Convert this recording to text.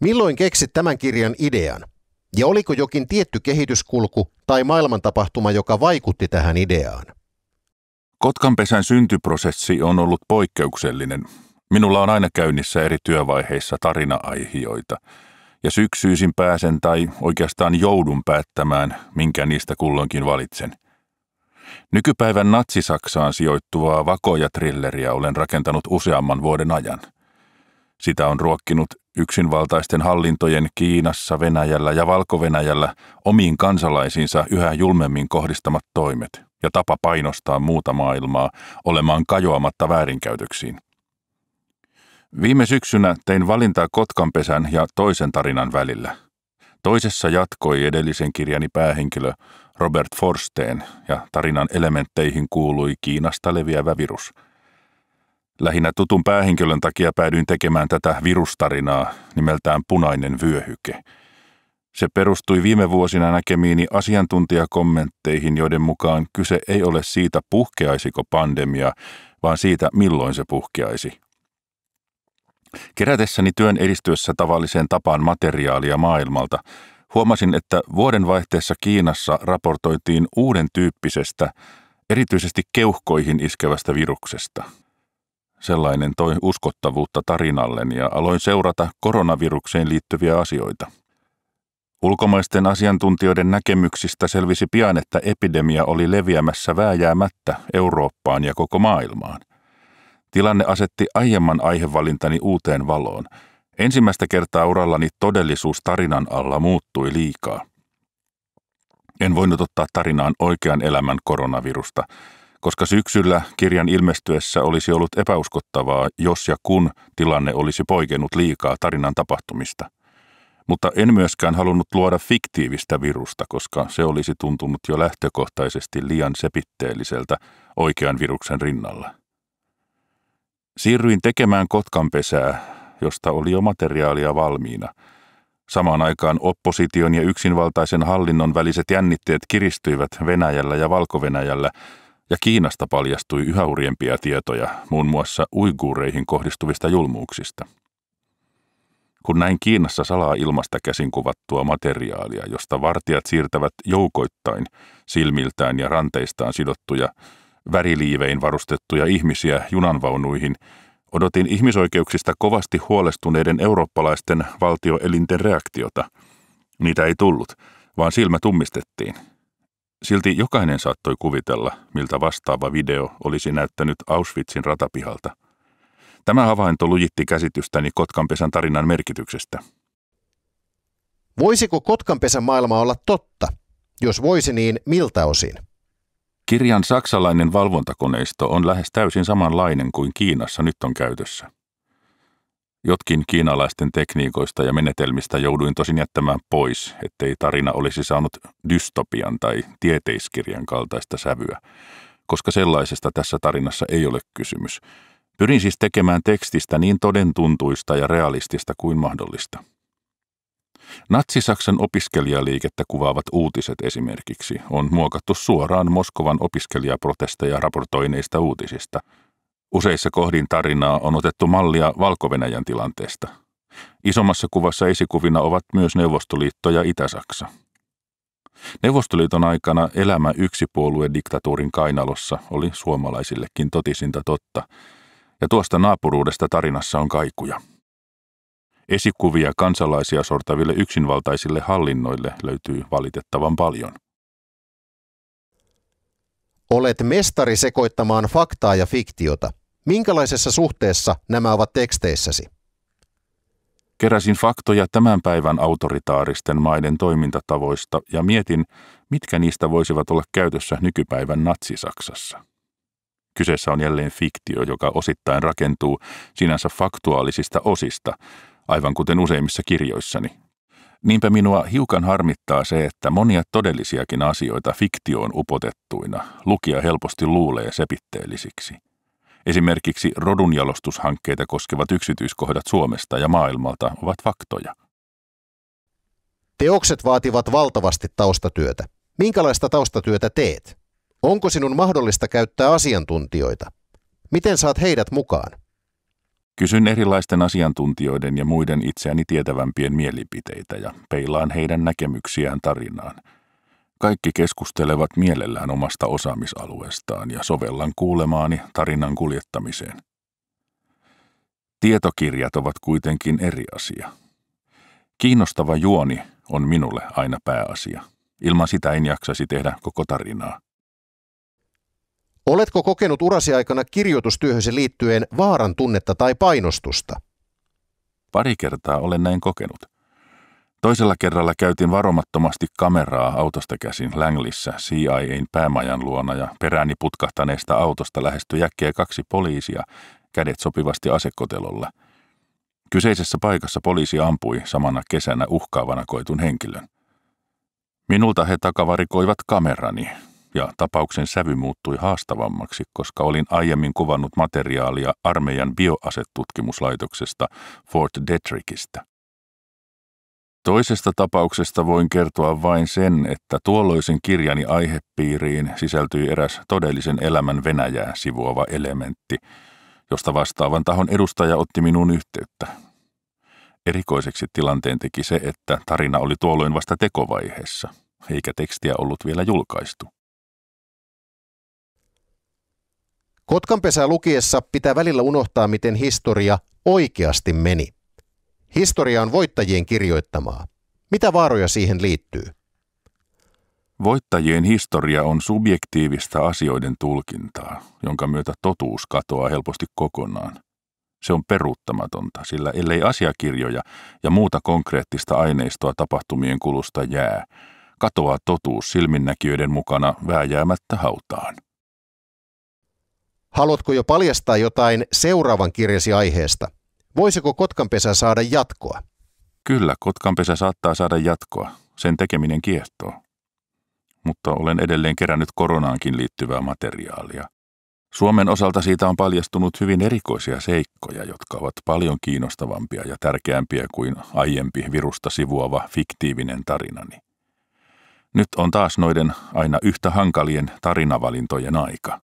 Milloin keksit tämän kirjan idean? Ja oliko jokin tietty kehityskulku tai maailmantapahtuma, joka vaikutti tähän ideaan? Kotkanpesän syntyprosessi on ollut poikkeuksellinen. Minulla on aina käynnissä eri työvaiheissa tarina-aihioita, ja syksyisin pääsen tai oikeastaan joudun päättämään, minkä niistä kulloinkin valitsen. Nykypäivän natsisaksaan sijoittuvaa vakoja trilleriä olen rakentanut useamman vuoden ajan. Sitä on ruokkinut yksinvaltaisten hallintojen Kiinassa, Venäjällä ja valko venäjällä omiin kansalaisiinsa yhä julmemmin kohdistamat toimet ja tapa painostaa muuta maailmaa olemaan kajoamatta väärinkäytöksiin. Viime syksynä tein valintaa Kotkanpesän ja toisen tarinan välillä. Toisessa jatkoi edellisen kirjani päähenkilö Robert Forsteen ja tarinan elementteihin kuului Kiinasta leviävä virus – Lähinnä tutun päähenkilön takia päädyin tekemään tätä virustarinaa nimeltään Punainen vyöhyke. Se perustui viime vuosina näkemiini asiantuntijakommentteihin, joiden mukaan kyse ei ole siitä puhkeaisiko pandemia, vaan siitä milloin se puhkeaisi. Kerätessäni työn edistyessä tavalliseen tapaan materiaalia maailmalta, huomasin, että vuoden vaihteessa Kiinassa raportoitiin uuden tyyppisestä, erityisesti keuhkoihin iskevästä viruksesta – Sellainen toi uskottavuutta tarinalleni ja aloin seurata koronavirukseen liittyviä asioita. Ulkomaisten asiantuntijoiden näkemyksistä selvisi pian, että epidemia oli leviämässä vääjäämättä Eurooppaan ja koko maailmaan. Tilanne asetti aiemman aihevalintani uuteen valoon. Ensimmäistä kertaa urallani todellisuus tarinan alla muuttui liikaa. En voinut ottaa tarinaan oikean elämän koronavirusta – koska syksyllä kirjan ilmestyessä olisi ollut epäuskottavaa, jos ja kun tilanne olisi poikennut liikaa tarinan tapahtumista. Mutta en myöskään halunnut luoda fiktiivistä virusta, koska se olisi tuntunut jo lähtökohtaisesti liian sepitteelliseltä oikean viruksen rinnalla. Siirryin tekemään kotkanpesää, josta oli jo materiaalia valmiina. Samaan aikaan opposition ja yksinvaltaisen hallinnon väliset jännitteet kiristyivät Venäjällä ja valko ja Kiinasta paljastui yhä urjempia tietoja muun muassa uiguureihin kohdistuvista julmuuksista. Kun näin Kiinassa salaa ilmasta käsin kuvattua materiaalia, josta vartijat siirtävät joukoittain silmiltään ja ranteistaan sidottuja, väriliivein varustettuja ihmisiä junanvaunuihin, odotin ihmisoikeuksista kovasti huolestuneiden eurooppalaisten valtioelinten reaktiota. Niitä ei tullut, vaan silmä tummistettiin – Silti jokainen saattoi kuvitella, miltä vastaava video olisi näyttänyt Auschwitzin ratapihalta. Tämä havainto lujitti käsitystäni Kotkanpesän tarinan merkityksestä. Voisiko Kotkanpesän maailma olla totta? Jos voisi, niin miltä osin? Kirjan saksalainen valvontakoneisto on lähes täysin samanlainen kuin Kiinassa nyt on käytössä. Jotkin kiinalaisten tekniikoista ja menetelmistä jouduin tosin jättämään pois, ettei tarina olisi saanut dystopian tai tieteiskirjan kaltaista sävyä, koska sellaisesta tässä tarinassa ei ole kysymys. Pyrin siis tekemään tekstistä niin todentuntuista ja realistista kuin mahdollista. Natsi-Saksan opiskelijaliikettä kuvaavat uutiset esimerkiksi on muokattu suoraan Moskovan opiskelijaprotesteja raportoineista uutisista – Useissa kohdin tarinaa on otettu mallia valko tilanteesta. Isommassa kuvassa esikuvina ovat myös Neuvostoliitto ja Itä-Saksa. Neuvostoliiton aikana elämä diktatuurin kainalossa oli suomalaisillekin totisinta totta, ja tuosta naapuruudesta tarinassa on kaikuja. Esikuvia kansalaisia sortaville yksinvaltaisille hallinnoille löytyy valitettavan paljon. Olet mestari sekoittamaan faktaa ja fiktiota. Minkälaisessa suhteessa nämä ovat teksteissäsi? Keräsin faktoja tämän päivän autoritaaristen maiden toimintatavoista ja mietin, mitkä niistä voisivat olla käytössä nykypäivän natsisaksassa. Kyseessä on jälleen fiktio, joka osittain rakentuu sinänsä faktuaalisista osista, aivan kuten useimmissa kirjoissani. Niinpä minua hiukan harmittaa se, että monia todellisiakin asioita fiktioon upotettuina lukija helposti luulee sepitteellisiksi – Esimerkiksi rodunjalostushankkeita koskevat yksityiskohdat Suomesta ja maailmalta ovat faktoja. Teokset vaativat valtavasti taustatyötä. Minkälaista taustatyötä teet? Onko sinun mahdollista käyttää asiantuntijoita? Miten saat heidät mukaan? Kysyn erilaisten asiantuntijoiden ja muiden itseäni tietävämpien mielipiteitä ja peilaan heidän näkemyksiään tarinaan – kaikki keskustelevat mielellään omasta osaamisalueestaan ja sovellan kuulemaani tarinan kuljettamiseen. Tietokirjat ovat kuitenkin eri asia. Kiinnostava juoni on minulle aina pääasia. Ilman sitä en jaksaisi tehdä koko tarinaa. Oletko kokenut urasi aikana kirjoitustyöhösi liittyen vaaran tunnetta tai painostusta? Pari kertaa olen näin kokenut. Toisella kerralla käytin varomattomasti kameraa autosta käsin Länglissä CIAn päämajan luona ja perääni putkahtaneesta autosta lähestyi äkkiä kaksi poliisia, kädet sopivasti asekotelolla. Kyseisessä paikassa poliisi ampui samana kesänä uhkaavana koitun henkilön. Minulta he takavarikoivat kamerani, ja tapauksen sävy muuttui haastavammaksi, koska olin aiemmin kuvannut materiaalia armeijan bioasetutkimuslaitoksesta Fort Detrickistä. Toisesta tapauksesta voin kertoa vain sen, että tuolloisen kirjani aihepiiriin sisältyi eräs todellisen elämän Venäjää sivuava elementti, josta vastaavan tahon edustaja otti minuun yhteyttä. Erikoiseksi tilanteen teki se, että tarina oli tuolloin vasta tekovaiheessa, eikä tekstiä ollut vielä julkaistu. Kotkanpesää lukiessa pitää välillä unohtaa, miten historia oikeasti meni. Historia on voittajien kirjoittamaa. Mitä vaaroja siihen liittyy? Voittajien historia on subjektiivista asioiden tulkintaa, jonka myötä totuus katoaa helposti kokonaan. Se on peruuttamatonta, sillä ellei asiakirjoja ja muuta konkreettista aineistoa tapahtumien kulusta jää, katoaa totuus silminnäkijöiden mukana vääjäämättä hautaan. Haluatko jo paljastaa jotain seuraavan kirjasi aiheesta – Voisiko Kotkanpesä saada jatkoa? Kyllä, Kotkanpesä saattaa saada jatkoa. Sen tekeminen kiehtoo. Mutta olen edelleen kerännyt koronaankin liittyvää materiaalia. Suomen osalta siitä on paljastunut hyvin erikoisia seikkoja, jotka ovat paljon kiinnostavampia ja tärkeämpiä kuin aiempi virusta sivuava fiktiivinen tarinani. Nyt on taas noiden aina yhtä hankalien tarinavalintojen aika.